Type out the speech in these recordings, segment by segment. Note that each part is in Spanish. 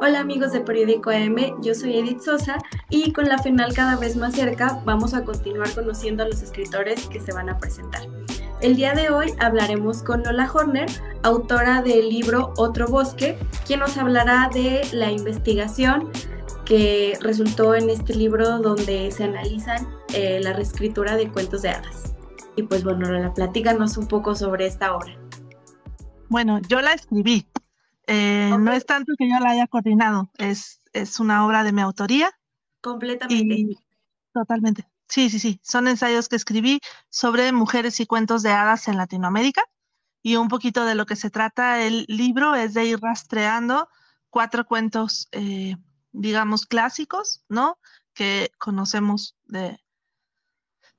Hola amigos de Periódico AM, yo soy Edith Sosa y con la final cada vez más cerca vamos a continuar conociendo a los escritores que se van a presentar. El día de hoy hablaremos con Lola Horner, autora del libro Otro Bosque, quien nos hablará de la investigación que resultó en este libro donde se analizan eh, la reescritura de cuentos de hadas. Y pues bueno, Lola, platícanos un poco sobre esta obra. Bueno, yo la escribí, eh, no es tanto que yo la haya coordinado, es, una obra de mi autoría. Completamente. totalmente. Sí, sí, sí. Son ensayos que escribí sobre mujeres y cuentos de hadas en Latinoamérica. Y un poquito de lo que se trata el libro es de ir rastreando cuatro cuentos, eh, digamos, clásicos, ¿no? Que conocemos de,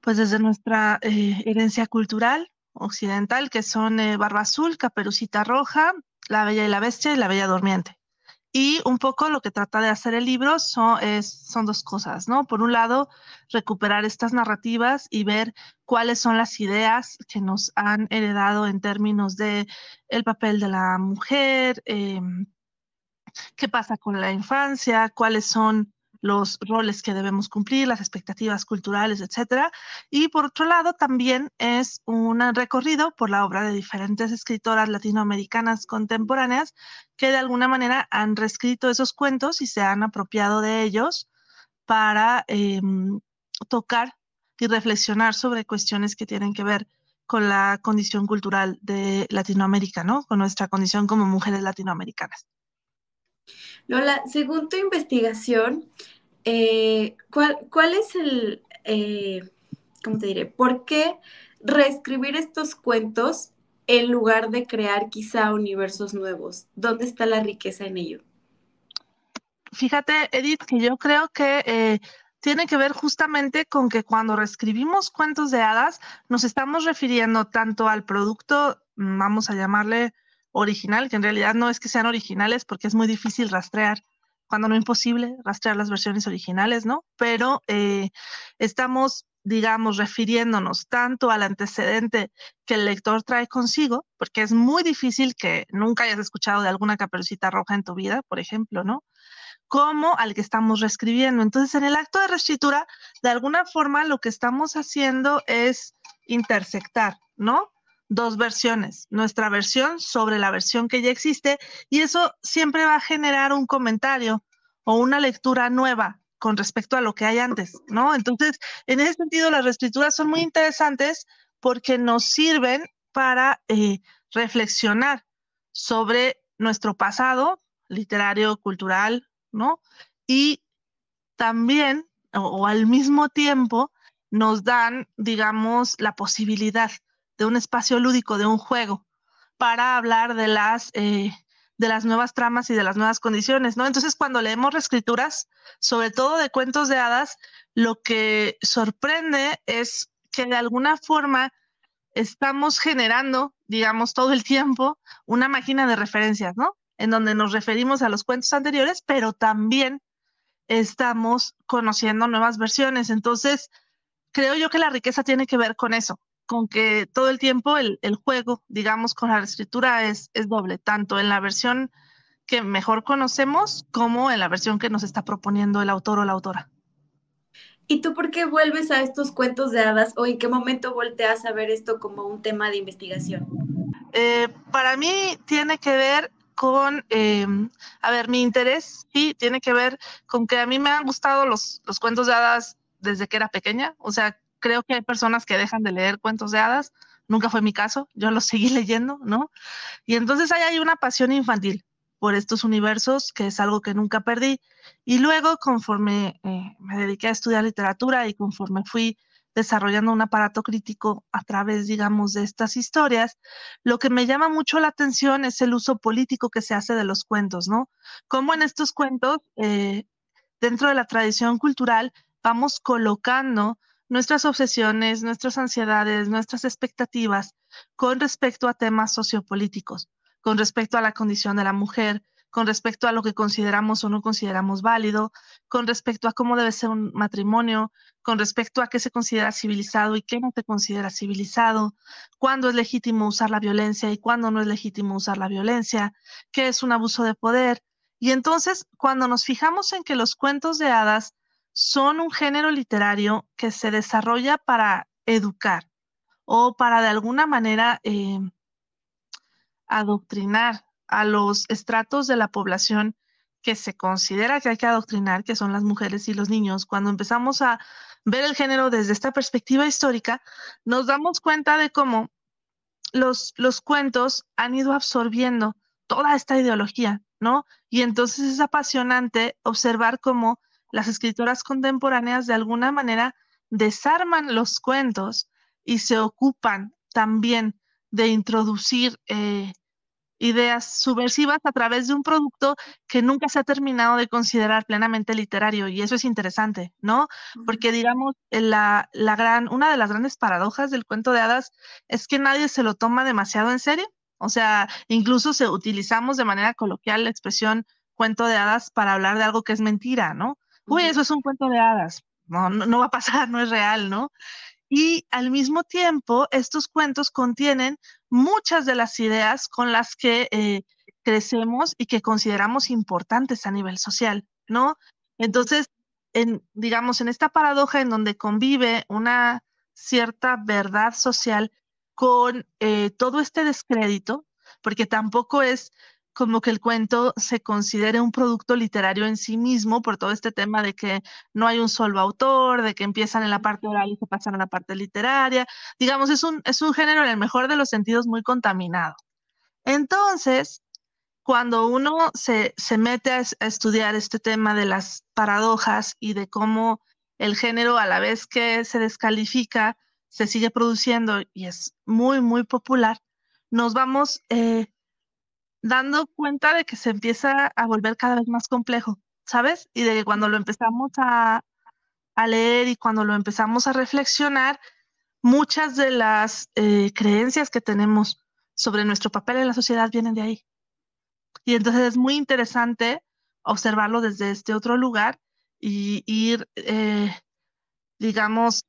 pues desde nuestra eh, herencia cultural occidental, que son Barba Azul, Caperucita Roja, la Bella y la Bestia y La Bella Durmiente. Y un poco lo que trata de hacer el libro son, es, son dos cosas, ¿no? Por un lado, recuperar estas narrativas y ver cuáles son las ideas que nos han heredado en términos de el papel de la mujer, em, qué pasa con la infancia, cuáles son los roles que debemos cumplir, las expectativas culturales, etcétera. Y por otro lado, también es un recorrido por la obra de diferentes escritoras latinoamericanas contemporáneas que de alguna manera han reescrito esos cuentos y se han apropiado de ellos para em, tocar y reflexionar sobre cuestiones que tienen que ver con la condición cultural de Latinoamérica, Con nuestra condición como mujeres latinoamericanas. Lola, según tu investigación, eh, ¿cuál, es el, eh, cómo te diré? ¿Por qué reescribir estos cuentos en lugar de crear quizá universos nuevos? ¿Dónde está la riqueza en ello? Fíjate, Edith, que yo creo que eh, tiene que ver justamente con que cuando reescribimos cuentos de hadas, nos estamos refiriendo tanto al producto, vamos a llamarle original, que en realidad no es que sean originales porque es muy difícil rastrear cuando no es imposible, rastrear las versiones originales, ¿no? Pero eh, estamos, digamos, refiriéndonos tanto al antecedente que el lector trae consigo, porque es muy difícil que nunca hayas escuchado de alguna caperucita roja en tu vida, por ejemplo, ¿no? Como al que estamos reescribiendo. Entonces, en el acto de reescritura, de alguna forma, lo que estamos haciendo es intersectar, ¿no? dos versiones, nuestra versión sobre la versión que ya existe y eso siempre va a generar un comentario o una lectura nueva con respecto a lo que hay antes, ¿no? Entonces, en ese sentido, las reescrituras son muy interesantes porque nos sirven para eh, reflexionar sobre nuestro pasado literario, cultural, ¿no? Y también, o, o al mismo tiempo, nos dan, digamos, la posibilidad de un espacio lúdico, de un juego, para hablar de las, eh, de las nuevas tramas y de las nuevas condiciones, ¿no? Entonces, cuando leemos reescrituras, sobre todo de cuentos de hadas, lo que sorprende es que de alguna forma estamos generando, digamos, todo el tiempo una máquina de referencias, ¿no? En donde nos referimos a los cuentos anteriores, pero también estamos conociendo nuevas versiones. Entonces, creo yo que la riqueza tiene que ver con eso, con que todo el tiempo el, juego, digamos, con la escritura es, es, doble, tanto en la versión que mejor conocemos como en la versión que nos está proponiendo el autor o la autora. ¿Y tú por qué vuelves a estos cuentos de hadas o en qué momento volteas a ver esto como un tema de investigación? Eh, para mí tiene que ver con, eh, a ver, mi interés sí tiene que ver con que a mí me han gustado los, los cuentos de hadas desde que era pequeña, o sea, creo que hay personas que dejan de leer cuentos de hadas, nunca fue mi caso, yo los seguí leyendo, ¿no? Y entonces ahí hay una pasión infantil por estos universos, que es algo que nunca perdí. Y luego, conforme eh, me dediqué a estudiar literatura y conforme fui desarrollando un aparato crítico a través, digamos, de estas historias, lo que me llama mucho la atención es el uso político que se hace de los cuentos, ¿no? Como en estos cuentos, eh, dentro de la tradición cultural, vamos colocando nuestras obsesiones, nuestras ansiedades, nuestras expectativas con respecto a temas sociopolíticos, con respecto a la condición de la mujer, con respecto a lo que consideramos o no consideramos válido, con respecto a cómo debe ser un matrimonio, con respecto a qué se considera civilizado y qué no se considera civilizado, cuándo es legítimo usar la violencia y cuándo no es legítimo usar la violencia, qué es un abuso de poder. Y entonces, cuando nos fijamos en que los cuentos de hadas son un género literario que se desarrolla para educar o para de alguna manera eh, adoctrinar a los estratos de la población que se considera que hay que adoctrinar, que son las mujeres y los niños. Cuando empezamos a ver el género desde esta perspectiva histórica, nos damos cuenta de cómo los, los cuentos han ido absorbiendo toda esta ideología, ¿no? Y entonces es apasionante observar cómo las escritoras contemporáneas de alguna manera desarman los cuentos y se ocupan también de introducir eh, ideas subversivas a través de un producto que nunca se ha terminado de considerar plenamente literario. Y eso es interesante, ¿no? Porque digamos, la gran, una de las grandes paradojas del cuento de hadas es que nadie se lo toma demasiado en serio. O sea, incluso se utilizamos de manera coloquial la expresión cuento de hadas para hablar de algo que es mentira, ¿no? uy, eso pues, es un cuento de hadas, no, no, va a pasar, no es real, ¿no? Y al mismo tiempo, estos cuentos contienen muchas de las ideas con las que eh, crecemos y que consideramos importantes a nivel social, ¿no? Entonces, en, digamos, en esta paradoja en donde convive una cierta verdad social con eh, todo este descrédito, porque tampoco es como que el cuento se considere un producto literario en sí mismo por todo este tema de que no hay un solo autor, de que empiezan en la parte oral y se pasan a la parte literaria. Digamos, es un, género en el mejor de los sentidos muy contaminado. Entonces, cuando uno se, mete a, estudiar este tema de las paradojas y de cómo el género a la vez que se descalifica, se sigue produciendo y es muy, muy popular, nos vamos... Eh, dando cuenta de que se empieza a volver cada vez más complejo, ¿sabes? Y de que cuando lo empezamos a, leer y cuando lo empezamos a reflexionar, muchas de las eh, creencias que tenemos sobre nuestro papel en la sociedad vienen de ahí. Y entonces es muy interesante observarlo desde este otro lugar y ir, eh, digamos,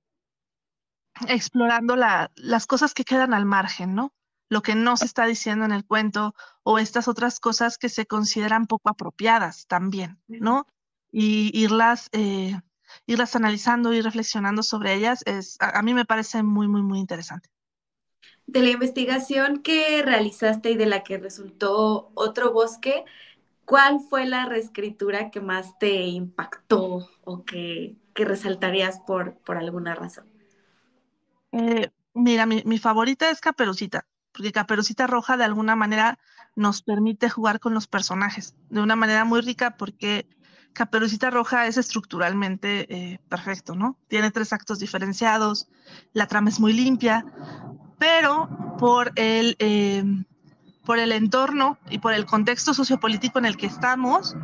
explorando las cosas que quedan al margen, ¿no? lo que no se está diciendo en el cuento o estas otras cosas que se consideran poco apropiadas también, ¿no? Y irlas, eh, irlas analizando y reflexionando sobre ellas, es, a, mí me parece muy, muy, muy interesante. De la investigación que realizaste y de la que resultó otro bosque, ¿cuál fue la reescritura que más te impactó o que, resaltarías por, por alguna razón? Eh, mira, mi, mi, favorita es Caperucita porque Caperucita Roja de alguna manera nos permite jugar con los personajes de una manera muy rica porque Caperucita Roja es estructuralmente eh, perfecto, ¿no? Tiene tres actos diferenciados, la trama es muy limpia, pero por el, em, por el entorno y por el contexto sociopolítico en el que estamos,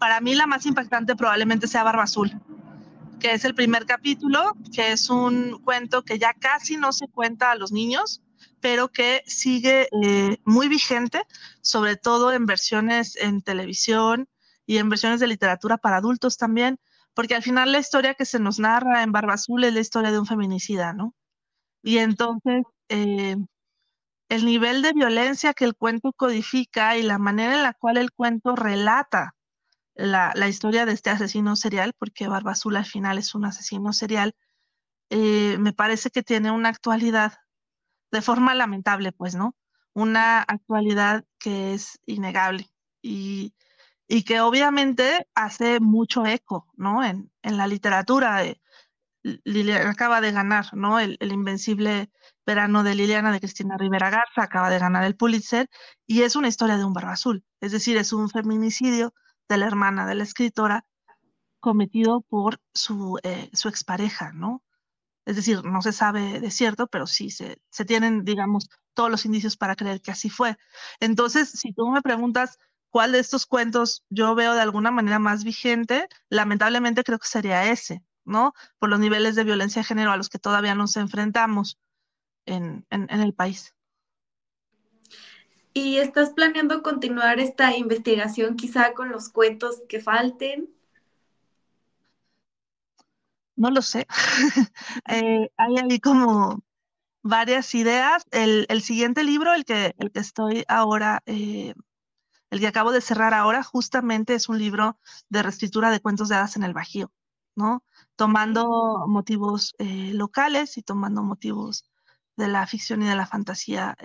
para mí la más impactante probablemente sea Barba Azul, que es el primer capítulo, que es un cuento que ya casi no se cuenta a los niños, pero que sigue eh, muy vigente, sobre todo en versiones en televisión y en versiones de literatura para adultos también, porque al final la historia que se nos narra en Barba Azul es la historia de un feminicida, ¿no? Y entonces eh, el nivel de violencia que el cuento codifica y la manera en la cual el cuento relata la, historia de este asesino serial, porque Barba Azul al final es un asesino serial, eh, me parece que tiene una actualidad de forma lamentable, pues, ¿no? Una actualidad que es innegable y, y que obviamente hace mucho eco, ¿no? En, la literatura. acaba de ganar, ¿no? El, invencible verano de Liliana de Cristina Rivera Garza acaba de ganar el Pulitzer y es una historia de un barba azul, es decir, es un feminicidio de la hermana de la escritora cometido por su, eh, su expareja, ¿no? Es decir, no se sabe de cierto, pero sí se, tienen, digamos, todos los indicios para creer que así fue. Entonces, si tú me preguntas cuál de estos cuentos yo veo de alguna manera más vigente, lamentablemente creo que sería ese, ¿no? Por los niveles de violencia de género a los que todavía nos enfrentamos en el país. ¿Y estás planeando continuar esta investigación quizá con los cuentos que falten? no lo sé. Eh, hay ahí como varias ideas. El, siguiente libro, el que, el que estoy ahora, eh, el que acabo de cerrar ahora, justamente es un libro de reescritura de cuentos de hadas en el Bajío, ¿no? Tomando mm. motivos eh, locales y tomando motivos de la ficción y de la fantasía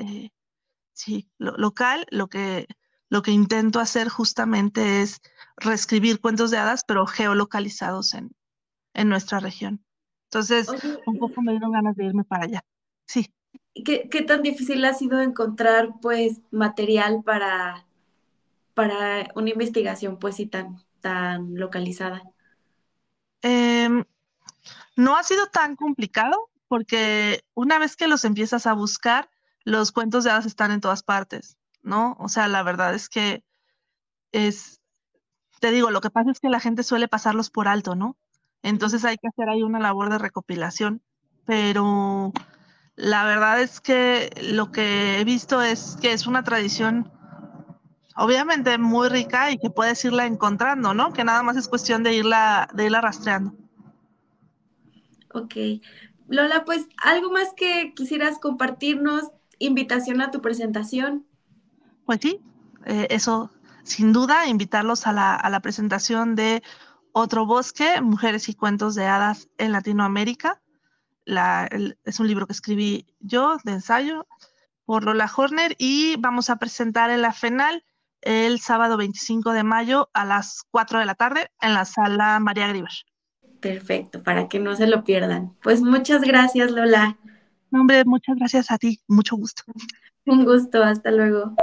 sí, local, lo que, lo que intento hacer justamente es reescribir cuentos de hadas, pero geolocalizados en, en nuestra región. Entonces, un poco me dieron ganas de irme para allá. Sí. ¿Qué, tan difícil ha sido encontrar pues material para, para una investigación pues tan, tan localizada? Em, no ha sido tan complicado porque una vez que los empiezas a buscar, los cuentos de hadas están en todas partes, ¿no? O sea, la verdad es que es, te digo, lo que pasa es que la gente suele pasarlos por alto, ¿no? Entonces hay que hacer ahí una labor de recopilación, pero la verdad es que lo que he visto es que es una tradición obviamente muy rica y que puedes irla encontrando, ¿no? Que nada más es cuestión de irla, de irla rastreando. Ok. Lola, pues algo más que quisieras compartirnos, invitación a tu presentación. Pues sí, eh, eso sin duda, invitarlos a la, a la presentación de otro bosque, Mujeres y Cuentos de Hadas en Latinoamérica. es un libro que escribí yo de ensayo por Lola Horner y vamos a presentar en la FENAL el sábado 25 de mayo a las 4 de la tarde en la sala María Griver. Perfecto, para que no se lo pierdan. Pues muchas gracias, Lola. hombre, muchas gracias a ti, mucho gusto. Un gusto, hasta luego.